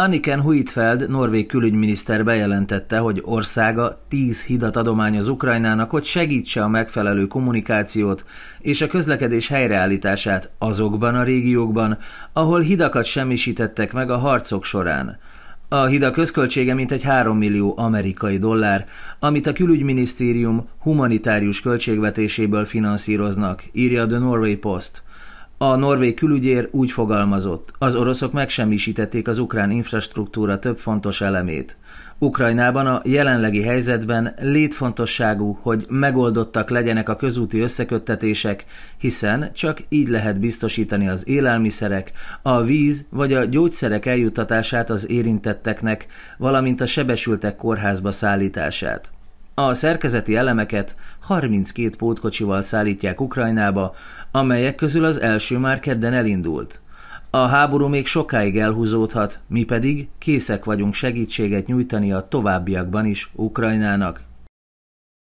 Anniken Huitfeld, norvég külügyminiszter bejelentette, hogy országa 10 hidat az Ukrajnának, hogy segítse a megfelelő kommunikációt és a közlekedés helyreállítását azokban a régiókban, ahol hidakat semmisítettek meg a harcok során. A hida közköltsége mintegy 3 millió amerikai dollár, amit a külügyminisztérium humanitárius költségvetéséből finanszíroznak, írja a The Norway Post – a norvég külügyér úgy fogalmazott, az oroszok megsemmisítették az ukrán infrastruktúra több fontos elemét. Ukrajnában a jelenlegi helyzetben létfontosságú, hogy megoldottak legyenek a közúti összeköttetések, hiszen csak így lehet biztosítani az élelmiszerek, a víz vagy a gyógyszerek eljuttatását az érintetteknek, valamint a sebesültek kórházba szállítását. A szerkezeti elemeket 32 pótkocsival szállítják Ukrajnába, amelyek közül az első már kedden elindult. A háború még sokáig elhúzódhat, mi pedig készek vagyunk segítséget nyújtani a továbbiakban is Ukrajnának.